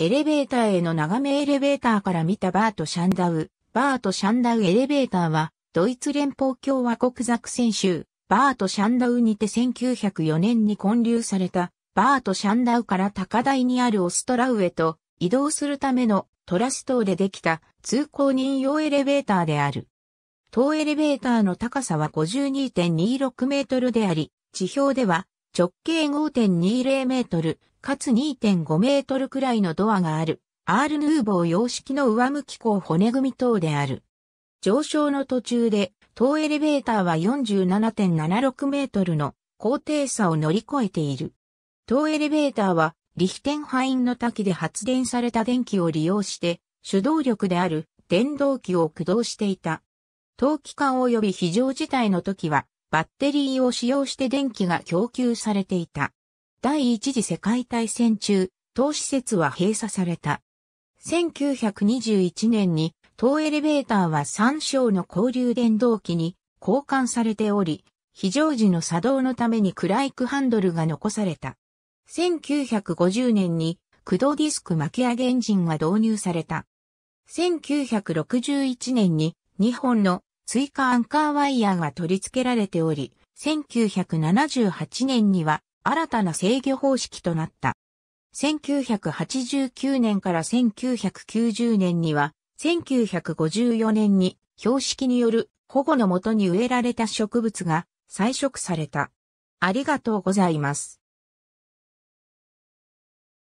エレベーターへの眺めエレベーターから見たバート・シャンダウ。バート・シャンダウエレベーターは、ドイツ連邦共和国ザクセン州、バート・シャンダウにて1904年に建立された、バート・シャンダウから高台にあるオストラウへと移動するためのトラス島でできた通行人用エレベーターである。当エレベーターの高さは52.26メートルであり、地表では直径5.20メートル、かつ2.5メートルくらいのドアがある、アールヌーボー様式の上向き鋼骨組み等である。上昇の途中で、当エレベーターは47.76メートルの高低差を乗り越えている。当エレベーターは、リヒテンハインの滝で発電された電気を利用して、主動力である電動機を駆動していた。冬期間及び非常事態の時は、バッテリーを使用して電気が供給されていた。第一次世界大戦中、当施設は閉鎖された。1921年に、当エレベーターは参章の交流電動機に交換されており、非常時の作動のためにクライクハンドルが残された。1950年に駆動ディスク巻き上げエンジンが導入された。1961年に日本の追加アンカーワイヤーが取り付けられており、1978年には新たな制御方式となった。1989年から1990年には、1954年に標識による保護のもとに植えられた植物が採食された。ありがとうございます。